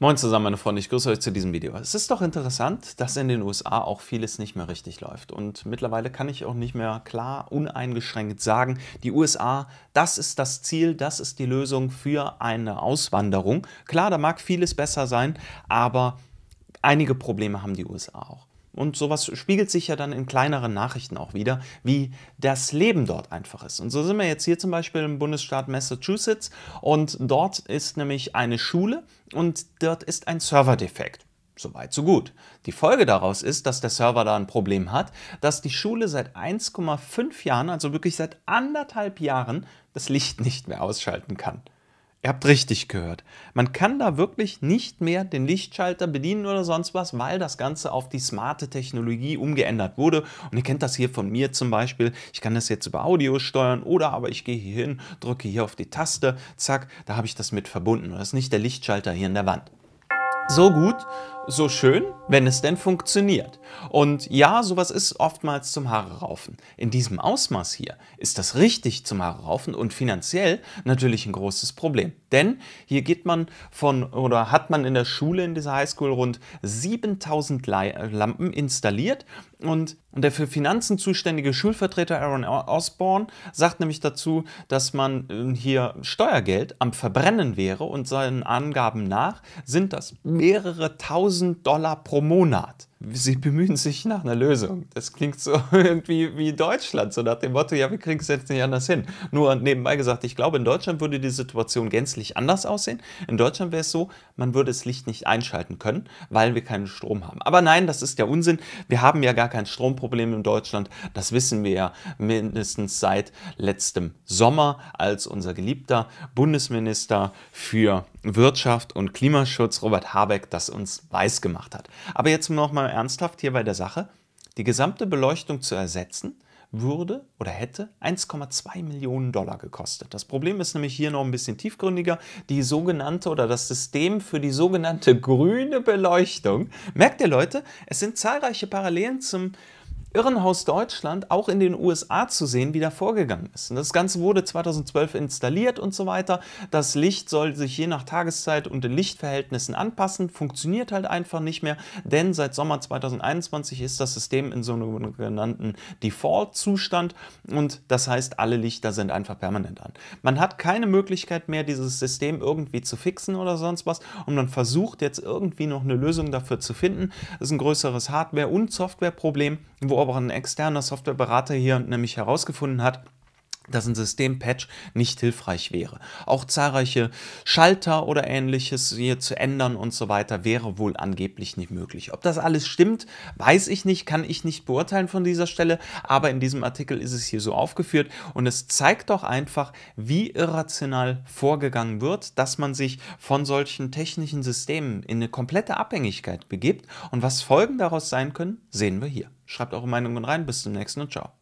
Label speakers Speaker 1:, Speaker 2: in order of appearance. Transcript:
Speaker 1: Moin zusammen, meine Freunde, ich grüße euch zu diesem Video. Es ist doch interessant, dass in den USA auch vieles nicht mehr richtig läuft. Und mittlerweile kann ich auch nicht mehr klar, uneingeschränkt sagen, die USA, das ist das Ziel, das ist die Lösung für eine Auswanderung. Klar, da mag vieles besser sein, aber einige Probleme haben die USA auch. Und sowas spiegelt sich ja dann in kleineren Nachrichten auch wieder, wie das Leben dort einfach ist. Und so sind wir jetzt hier zum Beispiel im Bundesstaat Massachusetts und dort ist nämlich eine Schule und dort ist ein Serverdefekt. Soweit, so gut. Die Folge daraus ist, dass der Server da ein Problem hat, dass die Schule seit 1,5 Jahren, also wirklich seit anderthalb Jahren, das Licht nicht mehr ausschalten kann. Ihr habt richtig gehört. Man kann da wirklich nicht mehr den Lichtschalter bedienen oder sonst was, weil das Ganze auf die smarte Technologie umgeändert wurde. Und ihr kennt das hier von mir zum Beispiel. Ich kann das jetzt über Audio steuern oder aber ich gehe hier hin, drücke hier auf die Taste, zack, da habe ich das mit verbunden. das ist nicht der Lichtschalter hier in der Wand. So gut, so schön, wenn es denn funktioniert. Und ja, sowas ist oftmals zum Haare raufen. In diesem Ausmaß hier ist das richtig zum Haare raufen und finanziell natürlich ein großes Problem. Denn hier geht man von oder hat man in der Schule in dieser Highschool rund 7000 äh, Lampen installiert und der für Finanzen zuständige Schulvertreter Aaron Osborne sagt nämlich dazu, dass man äh, hier Steuergeld am Verbrennen wäre und seinen Angaben nach sind das mehrere tausend 1000 Dollar pro Monat sie bemühen sich nach einer Lösung. Das klingt so irgendwie wie Deutschland, so nach dem Motto, ja, wir kriegen es jetzt nicht anders hin. Nur nebenbei gesagt, ich glaube, in Deutschland würde die Situation gänzlich anders aussehen. In Deutschland wäre es so, man würde das Licht nicht einschalten können, weil wir keinen Strom haben. Aber nein, das ist ja Unsinn. Wir haben ja gar kein Stromproblem in Deutschland. Das wissen wir ja mindestens seit letztem Sommer, als unser geliebter Bundesminister für Wirtschaft und Klimaschutz Robert Habeck das uns weiß gemacht hat. Aber jetzt nochmal mal ernsthaft hier bei der Sache, die gesamte Beleuchtung zu ersetzen, würde oder hätte 1,2 Millionen Dollar gekostet. Das Problem ist nämlich hier noch ein bisschen tiefgründiger. Die sogenannte oder das System für die sogenannte grüne Beleuchtung. Merkt ihr Leute, es sind zahlreiche Parallelen zum Irrenhaus Deutschland auch in den USA zu sehen, wie da vorgegangen ist. Und das Ganze wurde 2012 installiert und so weiter. Das Licht soll sich je nach Tageszeit und den Lichtverhältnissen anpassen, funktioniert halt einfach nicht mehr, denn seit Sommer 2021 ist das System in so einem genannten Default-Zustand und das heißt, alle Lichter sind einfach permanent an. Man hat keine Möglichkeit mehr, dieses System irgendwie zu fixen oder sonst was und man versucht jetzt irgendwie noch eine Lösung dafür zu finden. Das ist ein größeres Hardware- und Softwareproblem wo aber ein externer Softwareberater hier nämlich herausgefunden hat, dass ein Systempatch nicht hilfreich wäre. Auch zahlreiche Schalter oder ähnliches hier zu ändern und so weiter wäre wohl angeblich nicht möglich. Ob das alles stimmt, weiß ich nicht, kann ich nicht beurteilen von dieser Stelle, aber in diesem Artikel ist es hier so aufgeführt und es zeigt doch einfach, wie irrational vorgegangen wird, dass man sich von solchen technischen Systemen in eine komplette Abhängigkeit begibt und was Folgen daraus sein können, sehen wir hier. Schreibt eure Meinungen rein, bis zum nächsten und ciao.